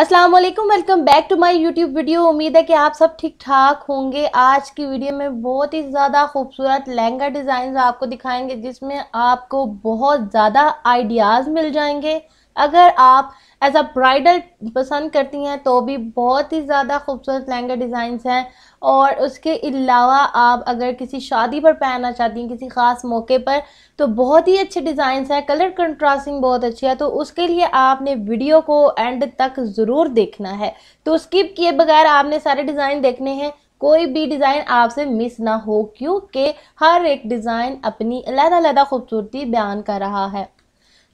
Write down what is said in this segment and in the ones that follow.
Aslam welcome back to my YouTube video उम्मीद है कि आप सब ठीक ठाक होंगे आज की वीडियो में बहुत ही ज़्यादा खूबसूरत लहंगा डिज़ाइन आपको दिखाएंगे जिसमें आपको बहुत ज़्यादा आइडियाज़ मिल जाएंगे अगर आप एज अ ब्राइडल पसंद करती हैं तो भी बहुत ही ज़्यादा खूबसूरत लहंगा डिज़ाइंस हैं और उसके अलावा आप अगर किसी शादी पर पहनना चाहती हैं किसी ख़ास मौके पर तो बहुत ही अच्छे डिज़ाइंस हैं कलर कंट्रास्टिंग बहुत अच्छी है तो उसके लिए आपने वीडियो को एंड तक ज़रूर देखना है तो स्किप किए बगैर आपने सारे डिज़ाइन देखने हैं कोई भी डिज़ाइन आपसे मिस ना हो क्योंकि हर एक डिज़ाइन अपनी अलग अलग खूबसूरती बयान कर रहा है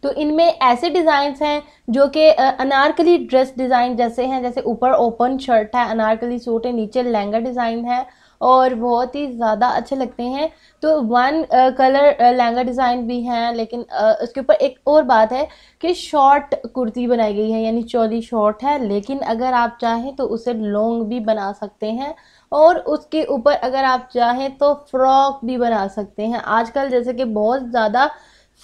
तो इनमें ऐसे डिज़ाइंस हैं जो कि अनारकली ड्रेस डिज़ाइन जैसे हैं जैसे ऊपर ओपन शर्ट है अनारकली सूट है नीचे लहंगा डिज़ाइन है और बहुत ही ज़्यादा अच्छे लगते हैं तो वन कलर लहंगा डिज़ाइन भी हैं लेकिन आ, उसके ऊपर एक और बात है कि शॉर्ट कुर्ती बनाई गई है यानी चोली शॉर्ट है लेकिन अगर आप चाहें तो उसे लॉन्ग भी बना सकते हैं और उसके ऊपर अगर आप चाहें तो फ्रॉक भी बना सकते हैं आजकल जैसे कि बहुत ज़्यादा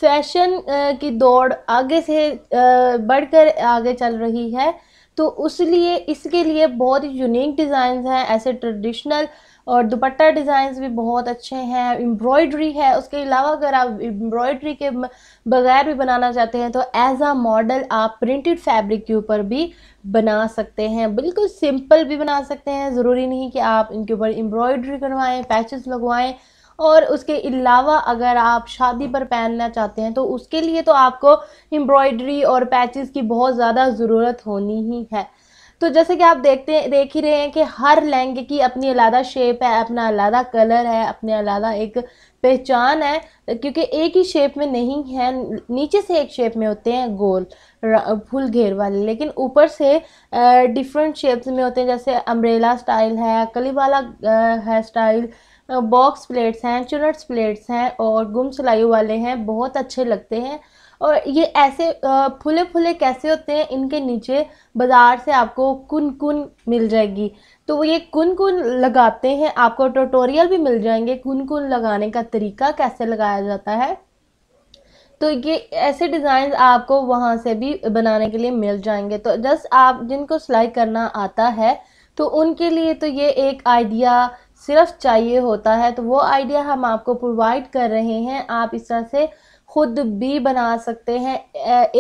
फैशन की दौड़ आगे से बढ़कर आगे चल रही है तो उस लिए इसके लिए बहुत ही यूनिक डिज़ाइंस हैं ऐसे ट्रेडिशनल और दुपट्टा डिज़ाइंस भी बहुत अच्छे हैं एम्ब्रॉयड्री है उसके अलावा अगर आप एम्ब्रॉयड्री के बगैर भी बनाना चाहते हैं तो एज आ मॉडल आप प्रिंटेड फैब्रिक के ऊपर भी बना सकते हैं बिल्कुल सिंपल भी बना सकते हैं ज़रूरी नहीं कि आप इनके ऊपर एम्ब्रॉयड्री करवाएँ पैचेस लगवाएँ और उसके अलावा अगर आप शादी पर पहनना चाहते हैं तो उसके लिए तो आपको एम्ब्रॉयडरी और पैचेस की बहुत ज़्यादा ज़रूरत होनी ही है तो जैसे कि आप देखते देख ही रहे हैं कि हर लहंगे की अपनी अलहदा शेप है अपना अलादा कलर है अपने अलहदा एक पहचान है क्योंकि एक ही शेप में नहीं है नीचे से एक शेप में होते हैं गोल फुल घेर वाले लेकिन ऊपर से डिफरेंट शेप्स में होते हैं जैसे अम्ब्रेला स्टाइल है कली वाला हेयर स्टाइल बॉक्स प्लेट्स हैं चुनट्स प्लेट्स हैं और गुम सिलाई वाले हैं बहुत अच्छे लगते हैं और ये ऐसे फुले फुले कैसे होते हैं इनके नीचे बाज़ार से आपको कुन कुन मिल जाएगी तो वो ये कुन कुन लगाते हैं आपको ट्यूटोरियल भी मिल जाएंगे कुन कुन लगाने का तरीका कैसे लगाया जाता है तो ये ऐसे डिज़ाइन आपको वहाँ से भी बनाने के लिए मिल जाएंगे तो जस्ट आप जिनको सिलाई करना आता है तो उनके लिए तो ये एक आइडिया सिर्फ चाहिए होता है तो वो आइडिया हम आपको प्रोवाइड कर रहे हैं आप इस तरह से खुद भी बना सकते हैं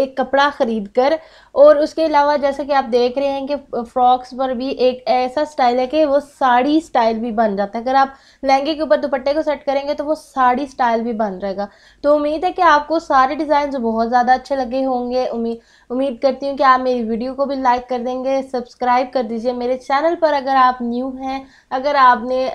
एक कपड़ा ख़रीद कर और उसके अलावा जैसे कि आप देख रहे हैं कि फ्रॉक्स पर भी एक ऐसा स्टाइल है कि वो साड़ी स्टाइल भी बन जाता है अगर आप लहंगे के ऊपर दुपट्टे को सेट करेंगे तो वो साड़ी स्टाइल भी बन जाएगा तो उम्मीद है कि आपको सारे डिज़ाइन बहुत ज़्यादा अच्छे लगे होंगे उम्मीद उम्मीद करती हूँ कि आप मेरी वीडियो को भी लाइक कर देंगे सब्सक्राइब कर दीजिए मेरे चैनल पर अगर आप न्यू हैं अगर आपने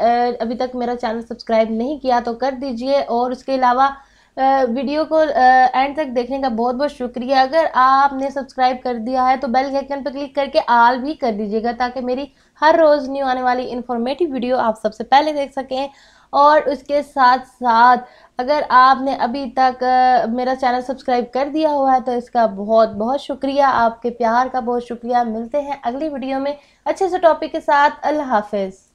अभी तक मेरा चैनल सब्सक्राइब नहीं किया तो कर दीजिए और उसके अलावा वीडियो को एंड तक देखने का बहुत बहुत शुक्रिया अगर आपने सब्सक्राइब कर दिया है तो बेल आइकन पर क्लिक करके आल भी कर दीजिएगा ताकि मेरी हर रोज़ न्यू आने वाली इन्फॉर्मेटिव वीडियो आप सबसे पहले देख सकें और उसके साथ साथ अगर आपने अभी तक मेरा चैनल सब्सक्राइब कर दिया हुआ है तो इसका बहुत बहुत शुक्रिया आपके प्यार का बहुत शुक्रिया मिलते हैं अगली वीडियो में अच्छे से टॉपिक के साथ अल्लाह हाफिज़